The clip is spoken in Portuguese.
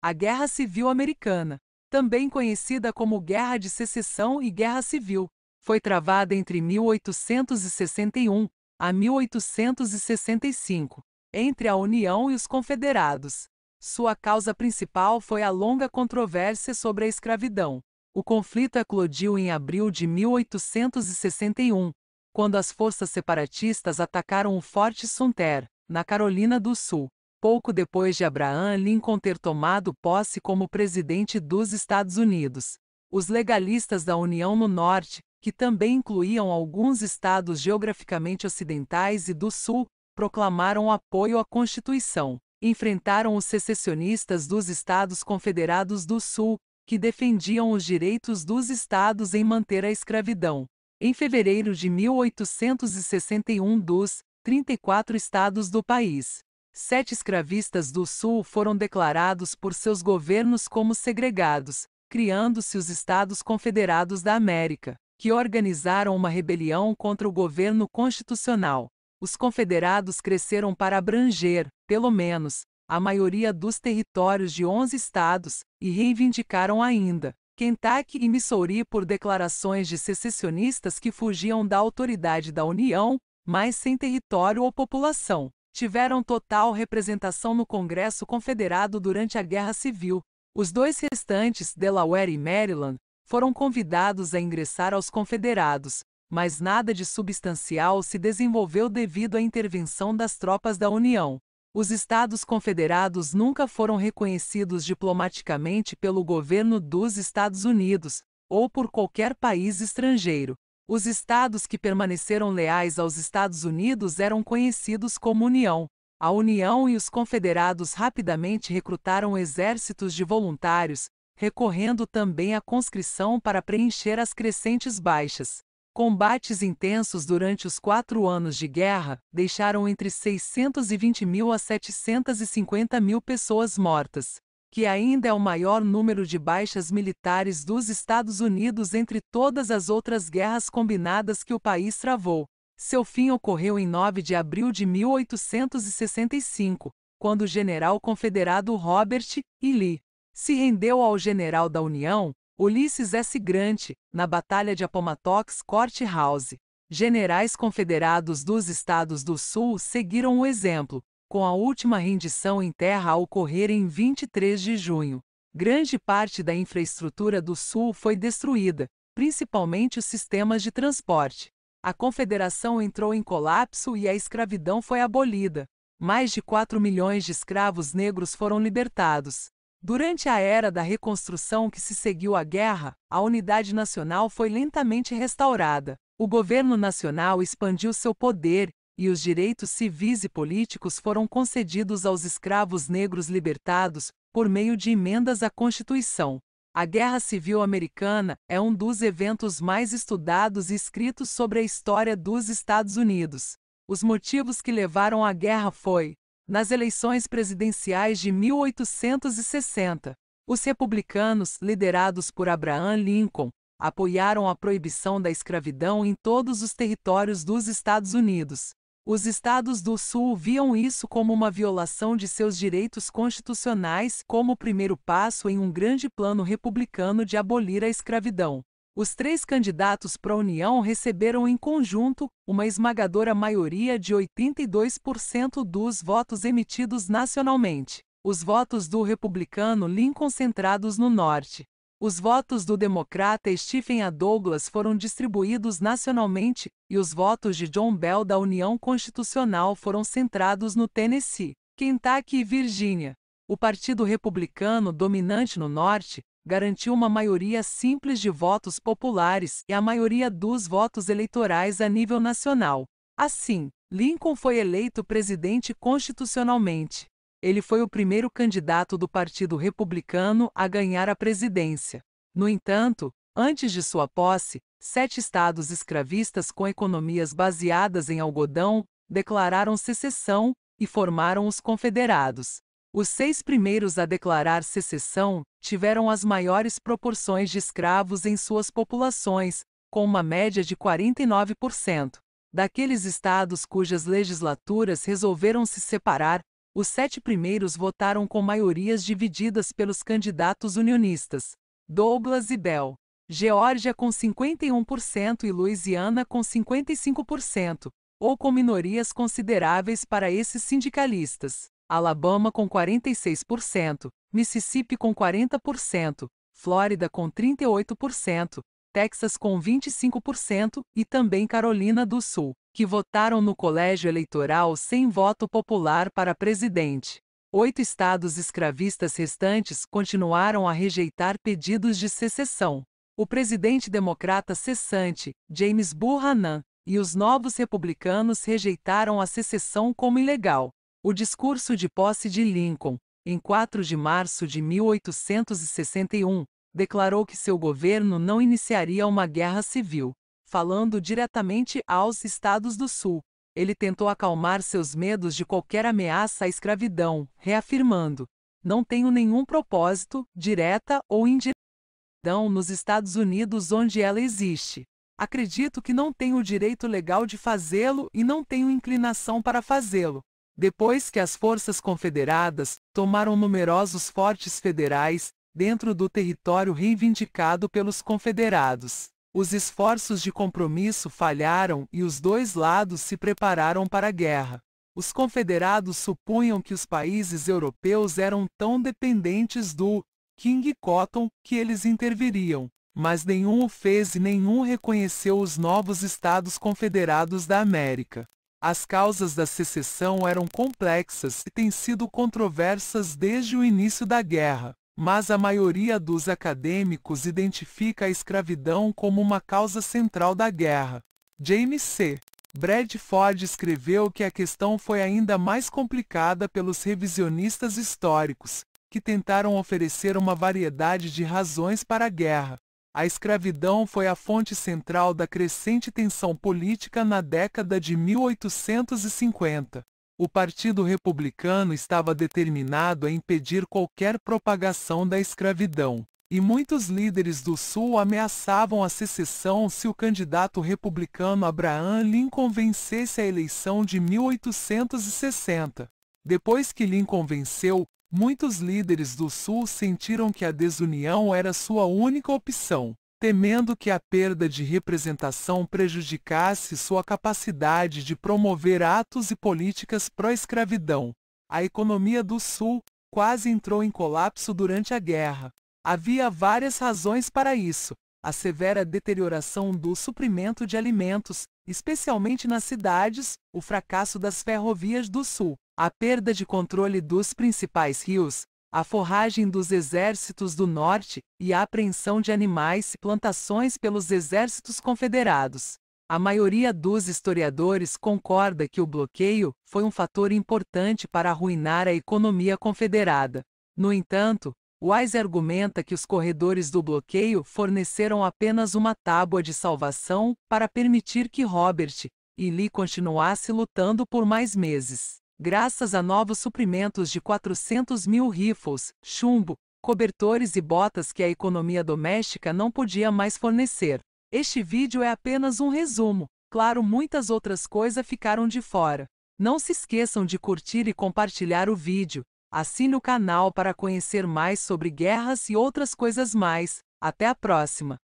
A Guerra Civil Americana, também conhecida como Guerra de Secessão e Guerra Civil, foi travada entre 1861 a 1865, entre a União e os Confederados. Sua causa principal foi a longa controvérsia sobre a escravidão. O conflito eclodiu em abril de 1861, quando as forças separatistas atacaram o Forte Sumter, na Carolina do Sul pouco depois de Abraham Lincoln ter tomado posse como presidente dos Estados Unidos. Os legalistas da União no Norte, que também incluíam alguns estados geograficamente ocidentais e do Sul, proclamaram apoio à Constituição. Enfrentaram os secessionistas dos Estados Confederados do Sul, que defendiam os direitos dos estados em manter a escravidão. Em fevereiro de 1861, dos 34 estados do país, sete escravistas do Sul foram declarados por seus governos como segregados, criando-se os Estados Confederados da América, que organizaram uma rebelião contra o governo constitucional. Os confederados cresceram para abranger, pelo menos, a maioria dos territórios de 11 estados, e reivindicaram ainda Kentucky e Missouri por declarações de secessionistas que fugiam da autoridade da União, mas sem território ou população tiveram total representação no Congresso Confederado durante a Guerra Civil. Os dois restantes, Delaware e Maryland, foram convidados a ingressar aos Confederados, mas nada de substancial se desenvolveu devido à intervenção das tropas da União. Os Estados Confederados nunca foram reconhecidos diplomaticamente pelo governo dos Estados Unidos ou por qualquer país estrangeiro. Os estados que permaneceram leais aos Estados Unidos eram conhecidos como União. A União e os Confederados rapidamente recrutaram exércitos de voluntários, recorrendo também à conscrição para preencher as crescentes baixas. Combates intensos durante os quatro anos de guerra deixaram entre 620 mil a 750 mil pessoas mortas que ainda é o maior número de baixas militares dos Estados Unidos entre todas as outras guerras combinadas que o país travou. Seu fim ocorreu em 9 de abril de 1865, quando o general confederado Robert E. Lee se rendeu ao general da União, Ulysses S. Grant, na Batalha de Appomattox Court House. Generais confederados dos estados do Sul seguiram o exemplo, com a última rendição em terra a ocorrer em 23 de junho. Grande parte da infraestrutura do Sul foi destruída, principalmente os sistemas de transporte. A Confederação entrou em colapso e a escravidão foi abolida. Mais de 4 milhões de escravos negros foram libertados. Durante a era da reconstrução que se seguiu à guerra, a unidade nacional foi lentamente restaurada. O governo nacional expandiu seu poder e os direitos civis e políticos foram concedidos aos escravos negros libertados, por meio de emendas à Constituição. A Guerra Civil Americana é um dos eventos mais estudados e escritos sobre a história dos Estados Unidos. Os motivos que levaram à guerra foi, nas eleições presidenciais de 1860, os republicanos, liderados por Abraham Lincoln, apoiaram a proibição da escravidão em todos os territórios dos Estados Unidos. Os estados do Sul viam isso como uma violação de seus direitos constitucionais, como o primeiro passo em um grande plano republicano de abolir a escravidão. Os três candidatos para a União receberam em conjunto uma esmagadora maioria de 82% dos votos emitidos nacionalmente. Os votos do republicano Lincoln concentrados no norte. Os votos do democrata Stephen A. Douglas foram distribuídos nacionalmente, e os votos de John Bell da União Constitucional foram centrados no Tennessee, Kentucky e Virgínia. O Partido Republicano, dominante no Norte, garantiu uma maioria simples de votos populares e a maioria dos votos eleitorais a nível nacional. Assim, Lincoln foi eleito presidente constitucionalmente. Ele foi o primeiro candidato do Partido Republicano a ganhar a presidência. No entanto, antes de sua posse, sete estados escravistas com economias baseadas em algodão declararam secessão e formaram os Confederados. Os seis primeiros a declarar secessão tiveram as maiores proporções de escravos em suas populações, com uma média de 49%. Daqueles estados cujas legislaturas resolveram se separar, os sete primeiros votaram com maiorias divididas pelos candidatos unionistas, Douglas e Bell. Geórgia com 51% e Louisiana com 55%, ou com minorias consideráveis para esses sindicalistas. Alabama com 46%, Mississippi com 40%, Flórida com 38%, Texas com 25% e também Carolina do Sul que votaram no colégio eleitoral sem voto popular para presidente. Oito estados escravistas restantes continuaram a rejeitar pedidos de secessão. O presidente democrata cessante, James Buchanan, e os novos republicanos rejeitaram a secessão como ilegal. O discurso de posse de Lincoln, em 4 de março de 1861, declarou que seu governo não iniciaria uma guerra civil falando diretamente aos estados do Sul. Ele tentou acalmar seus medos de qualquer ameaça à escravidão, reafirmando: Não tenho nenhum propósito, direta ou indireta, nos Estados Unidos onde ela existe. Acredito que não tenho o direito legal de fazê-lo e não tenho inclinação para fazê-lo. Depois que as forças confederadas tomaram numerosos fortes federais dentro do território reivindicado pelos confederados, os esforços de compromisso falharam e os dois lados se prepararam para a guerra. Os confederados supunham que os países europeus eram tão dependentes do King Cotton que eles interviriam, mas nenhum o fez e nenhum reconheceu os novos Estados Confederados da América. As causas da secessão eram complexas e têm sido controversas desde o início da guerra mas a maioria dos acadêmicos identifica a escravidão como uma causa central da guerra. James C. Bradford escreveu que a questão foi ainda mais complicada pelos revisionistas históricos, que tentaram oferecer uma variedade de razões para a guerra. A escravidão foi a fonte central da crescente tensão política na década de 1850 o Partido Republicano estava determinado a impedir qualquer propagação da escravidão, e muitos líderes do Sul ameaçavam a secessão se o candidato republicano Abraham Lincoln vencesse a eleição de 1860. Depois que Lincoln venceu, muitos líderes do Sul sentiram que a desunião era sua única opção temendo que a perda de representação prejudicasse sua capacidade de promover atos e políticas pró-escravidão. A economia do Sul quase entrou em colapso durante a guerra. Havia várias razões para isso. A severa deterioração do suprimento de alimentos, especialmente nas cidades, o fracasso das ferrovias do Sul, a perda de controle dos principais rios, a forragem dos exércitos do norte e a apreensão de animais e plantações pelos exércitos confederados. A maioria dos historiadores concorda que o bloqueio foi um fator importante para arruinar a economia confederada. No entanto, Wise argumenta que os corredores do bloqueio forneceram apenas uma tábua de salvação para permitir que Robert e Lee continuasse lutando por mais meses graças a novos suprimentos de 400 mil rifles, chumbo, cobertores e botas que a economia doméstica não podia mais fornecer. Este vídeo é apenas um resumo, claro, muitas outras coisas ficaram de fora. Não se esqueçam de curtir e compartilhar o vídeo. Assine o canal para conhecer mais sobre guerras e outras coisas mais. Até a próxima!